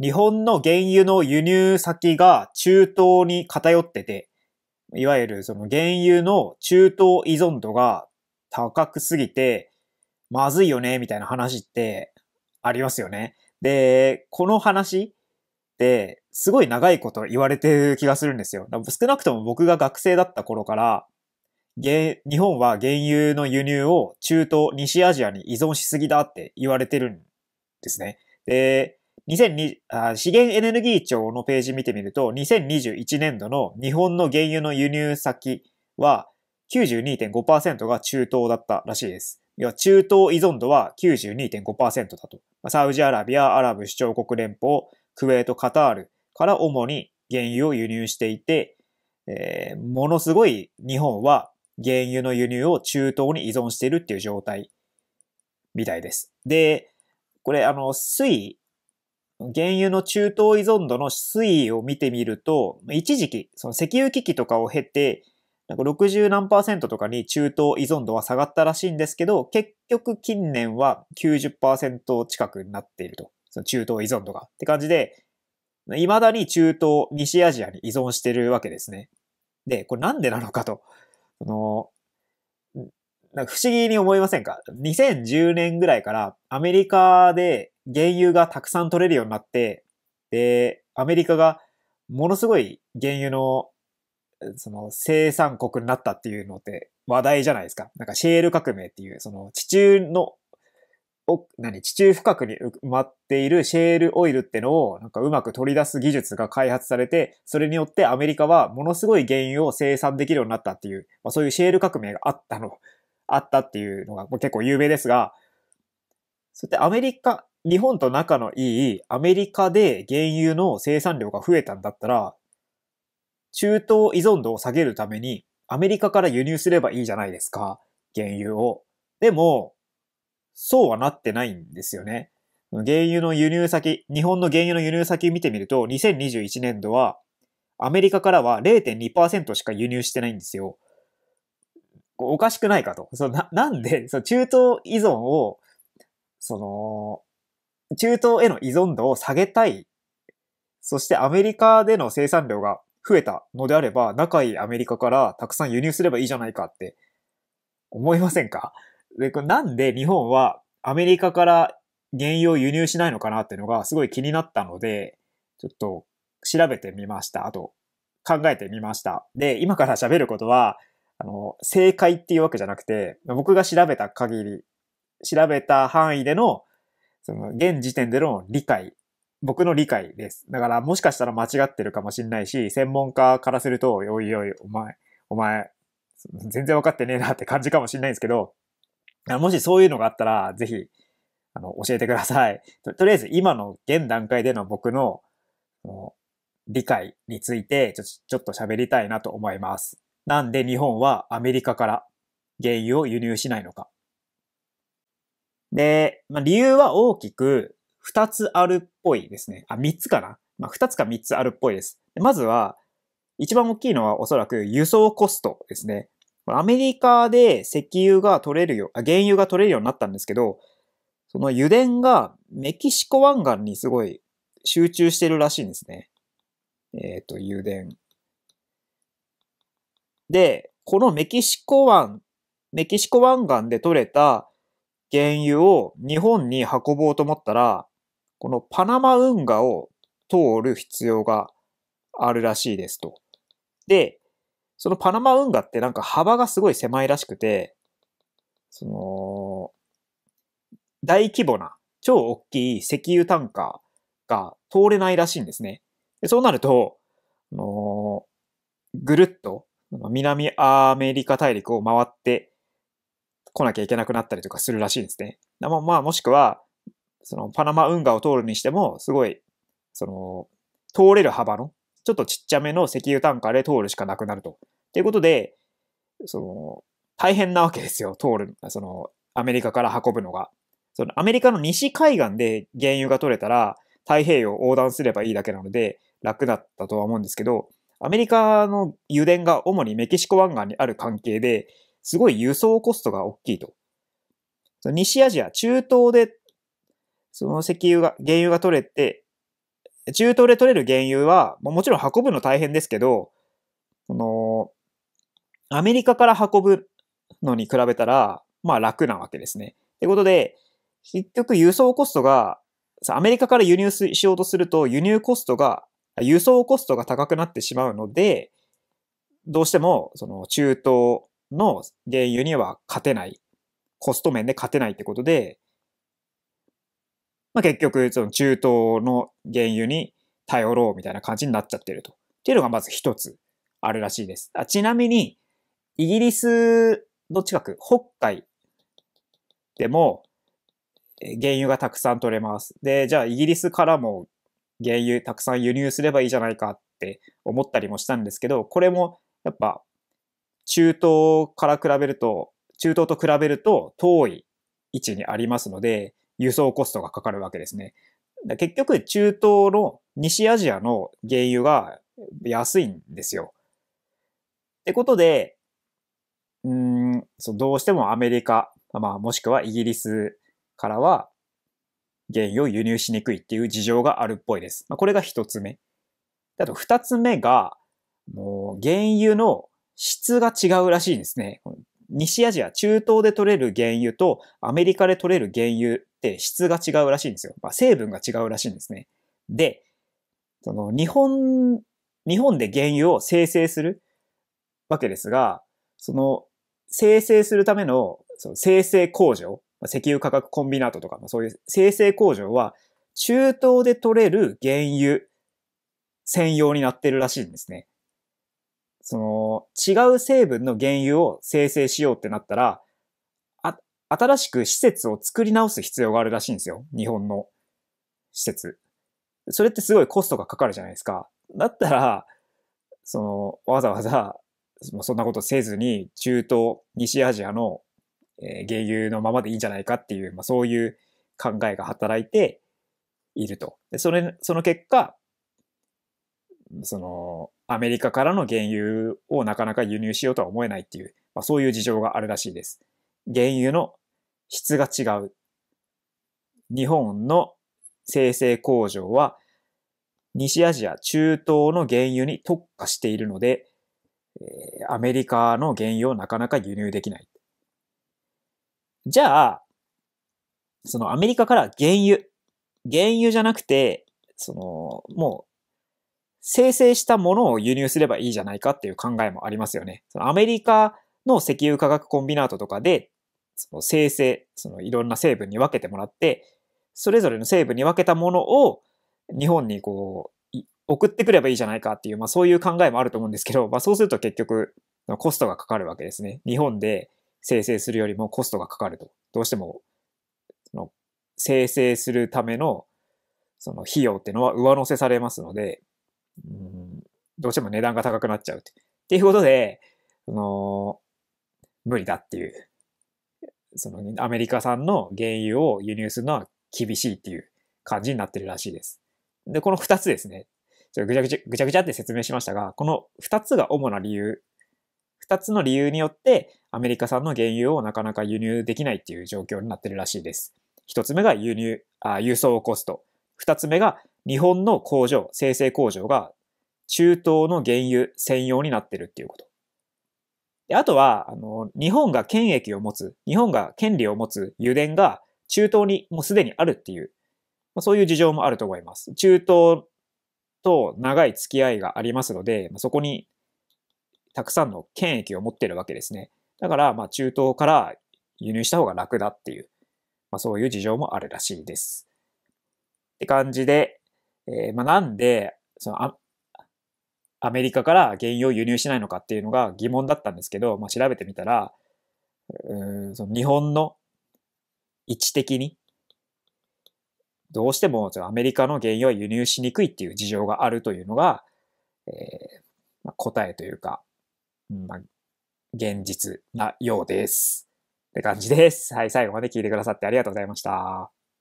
日本の原油の輸入先が中東に偏ってて、いわゆるその原油の中東依存度が高くすぎて、まずいよね、みたいな話ってありますよね。で、この話って、すごい長いこと言われてる気がするんですよ。少なくとも僕が学生だった頃から、日本は原油の輸入を中東、西アジアに依存しすぎだって言われてるんですね。で、2020あ、資源エネルギー庁のページ見てみると、2021年度の日本の原油の輸入先は92.5%が中東だったらしいです。要は中東依存度は92.5%だと。サウジアラビア、アラブ首長国連邦、クウェート、カタールから主に原油を輸入していて、えー、ものすごい日本は原油の輸入を中東に依存しているっていう状態みたいです。で、これあの、水原油の中東依存度の推移を見てみると、一時期、その石油危機とかを経て、なんか60何パーセントとかに中東依存度は下がったらしいんですけど、結局近年は90%近くになっていると。その中東依存度が。って感じで、未だに中東、西アジアに依存してるわけですね。で、これなんでなのかと。その、なんか不思議に思いませんか ?2010 年ぐらいからアメリカで原油がたくさん取れるようになって、で、アメリカがものすごい原油のその生産国になったっていうのって話題じゃないですか。なんかシェール革命っていう、その地中の、お、何、地中深くに埋まっているシェールオイルってのをなんかうまく取り出す技術が開発されて、それによってアメリカはものすごい原油を生産できるようになったっていう、まあそういうシェール革命があったのあったっていうのが結構有名ですが、そしてアメリカ、日本と仲のいいアメリカで原油の生産量が増えたんだったら、中東依存度を下げるためにアメリカから輸入すればいいじゃないですか。原油を。でも、そうはなってないんですよね。原油の輸入先、日本の原油の輸入先見てみると、2021年度はアメリカからは0.2%しか輸入してないんですよ。おかしくないかと。そななんで、そ中東依存を、その、中東への依存度を下げたい。そしてアメリカでの生産量が増えたのであれば、仲いいアメリカからたくさん輸入すればいいじゃないかって思いませんかでなんで日本はアメリカから原油を輸入しないのかなっていうのがすごい気になったので、ちょっと調べてみました。あと、考えてみました。で、今から喋ることは、あの、正解っていうわけじゃなくて、僕が調べた限り、調べた範囲での、その、現時点での理解、僕の理解です。だから、もしかしたら間違ってるかもしれないし、専門家からすると、おいおい、お前、お前、全然わかってねえなって感じかもしれないんですけど、もしそういうのがあったら、ぜひ、あの、教えてください。ととりあえず、今の現段階での僕の、理解についてちょ、ちょっと喋りたいなと思います。なんで日本はアメリカから原油を輸入しないのか。で、まあ、理由は大きく2つあるっぽいですね。あ、3つかな。まあ、2つか3つあるっぽいです。でまずは、一番大きいのはおそらく輸送コストですね。アメリカで石油が取れるよ、あ原油が取れるようになったんですけど、その油田がメキシコ湾岸にすごい集中してるらしいんですね。えっ、ー、と、油田。で、このメキシコ湾、メキシコ湾岸で取れた原油を日本に運ぼうと思ったら、このパナマ運河を通る必要があるらしいですと。で、そのパナマ運河ってなんか幅がすごい狭いらしくて、その、大規模な、超大きい石油タンカーが通れないらしいんですね。でそうなると、あのー、ぐるっと南アメリカ大陸を回って来なきゃいけなくなったりとかするらしいんですね。まあ、もしくは、そのパナマ運河を通るにしても、すごい、その、通れる幅の、ちょっとちっちゃめの石油タンカーで通るしかなくなると。ということで、その、大変なわけですよ、通る、その、アメリカから運ぶのが。その、アメリカの西海岸で原油が取れたら、太平洋を横断すればいいだけなので、楽だったとは思うんですけど、アメリカの油田が主にメキシコ湾岸にある関係で、すごい輸送コストが大きいと。西アジア、中東で、その石油が、原油が取れて、中東で取れる原油は、もちろん運ぶの大変ですけど、その、アメリカから運ぶのに比べたら、まあ楽なわけですね。ってことで、結局輸送コストが、アメリカから輸入しようとすると輸入コストが輸送コストが高くなってしまうので、どうしても、その中東の原油には勝てない。コスト面で勝てないってことで、まあ、結局、その中東の原油に頼ろうみたいな感じになっちゃってると。っていうのがまず一つあるらしいです。あちなみに、イギリスの近く、北海でも、原油がたくさん取れます。で、じゃあイギリスからも原油たくさん輸入すればいいじゃないかって思ったりもしたんですけど、これもやっぱ中東から比べると、中東と比べると遠い位置にありますので、輸送コストがかかるわけですね。結局中東の西アジアの原油が安いんですよ。ってことで、うん、そうどうしてもアメリカ、まあもしくはイギリスからは原油を輸入しにくいっていう事情があるっぽいです。まあ、これが一つ目。あと二つ目が、もう原油の質が違うらしいんですね。西アジア、中東で取れる原油とアメリカで取れる原油って質が違うらしいんですよ。まあ、成分が違うらしいんですね。で、その日本、日本で原油を生成するわけですが、その生成するためのその生成工場石油化学コンビナートとか、そういう生成工場は、中東で取れる原油専用になってるらしいんですね。その、違う成分の原油を生成しようってなったら、あ、新しく施設を作り直す必要があるらしいんですよ。日本の施設。それってすごいコストがかかるじゃないですか。だったら、その、わざわざ、そんなことせずに、中東、西アジアのえー、芸のままでいいんじゃないかっていう、まあ、そういう考えが働いていると。で、それ、その結果、その、アメリカからの原油をなかなか輸入しようとは思えないっていう、まあ、そういう事情があるらしいです。原油の質が違う。日本の生成工場は、西アジア、中東の原油に特化しているので、えー、アメリカの原油をなかなか輸入できない。じゃあ、そのアメリカから原油、原油じゃなくて、その、もう、生成したものを輸入すればいいじゃないかっていう考えもありますよね。そのアメリカの石油化学コンビナートとかで、その生成、そのいろんな成分に分けてもらって、それぞれの成分に分けたものを日本にこう、送ってくればいいじゃないかっていう、まあそういう考えもあると思うんですけど、まあそうすると結局、コストがかかるわけですね。日本で生成するよりもコストがかかると。どうしても、その、生成するための、その費用っていうのは上乗せされますので、うん、どうしても値段が高くなっちゃうって。っていうことで、その、無理だっていう。その、アメリカ産の原油を輸入するのは厳しいっていう感じになってるらしいです。で、この二つですね。ちょぐちゃぐちゃ、ぐちゃぐちゃって説明しましたが、この二つが主な理由2つの理由によってアメリカ産の原油をなかなか輸入できないっていう状況になってるらしいです。1つ目が輸入、あ輸送コスト。2つ目が日本の工場、生成工場が中東の原油専用になってるっていうこと。であとは、あの、日本が権益を持つ、日本が権利を持つ油田が中東にもうすでにあるっていう、まあ、そういう事情もあると思います。中東と長い付き合いがありますので、そこにたくさんの権益を持ってるわけですね。だから、まあ、中東から輸入した方が楽だっていう、まあ、そういう事情もあるらしいです。って感じで、えー、まあ、なんで、そのアメリカから原油を輸入しないのかっていうのが疑問だったんですけど、まあ、調べてみたら、うんその日本の位置的に、どうしてもアメリカの原油は輸入しにくいっていう事情があるというのが、えーまあ、答えというか、まあ、現実なようです。って感じです。はい、最後まで聞いてくださってありがとうございました。